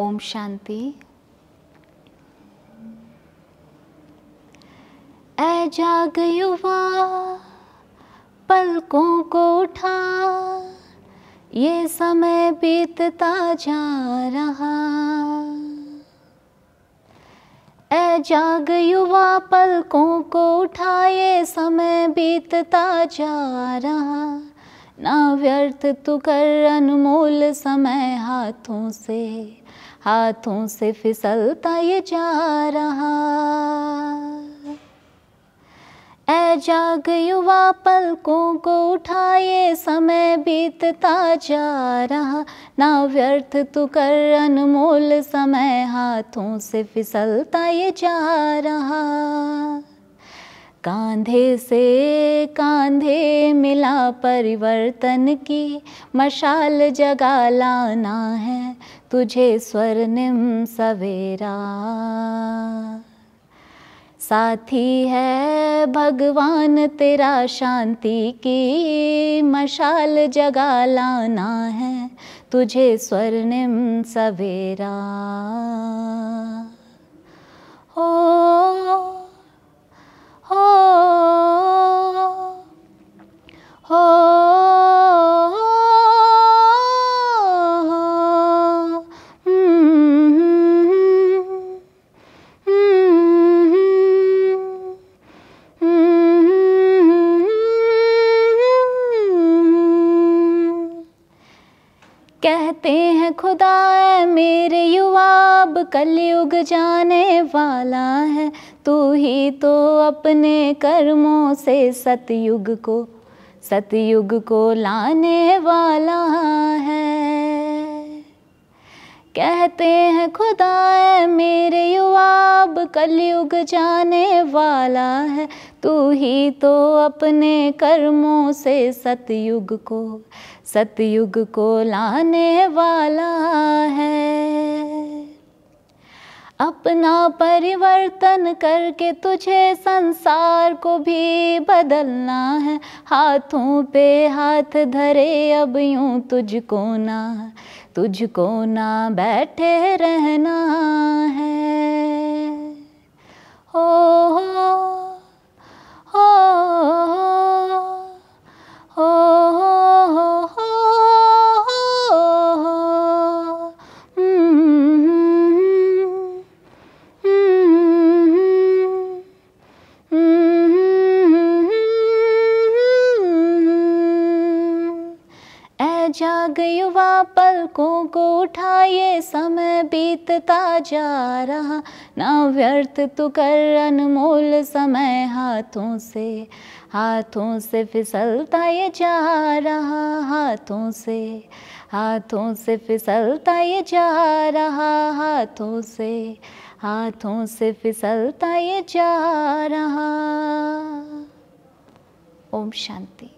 ओम शांति ए जाग युवा पलकों को उठा ये समय बीतता जा रहा ए जाग युवा पलकों को उठा ये समय बीतता जा रहा ना व्यर्थ तू तो कर अनमोल समय हाथों से हाथों से फिसलता ये जा रहा ऐ जाग युवा पलकों को उठाए समय बीतता जा रहा ना व्यर्थ तू तो कर अनमोल समय हाथों से फिसलता ये जा रहा कांधे से कांधे मिला परिवर्तन की मशाल जगा लाना है तुझे स्वर्णिम सवेरा साथी है भगवान तेरा शांति की मशाल जगा लाना है तुझे स्वर्णिम सवेरा ओ कहते हैं खुदा है मेरे युवाब कलयुग जाने वाला है तू ही तो अपने कर्मों से सतयुग को सतयुग को लाने वाला कहते हैं खुदा है मेरे युवाब कलयुग जाने वाला है तू ही तो अपने कर्मों से सतयुग को सतयुग को लाने वाला है अपना परिवर्तन करके तुझे संसार को भी बदलना है हाथों पे हाथ धरे अब यूं तुझको ना तुझको ना बैठे रहना है ओ जाग युवा पलकों को उठाए समय बीतता जा रहा ना व्यर्थ तू तो कर अनमोल समय हाथों से हाथों से फिसलता ये जा रहा हाथों से हाथों से फिसलता ये जा रहा हाथों से हाथों से फिसलता ये जा रहा ओम शांति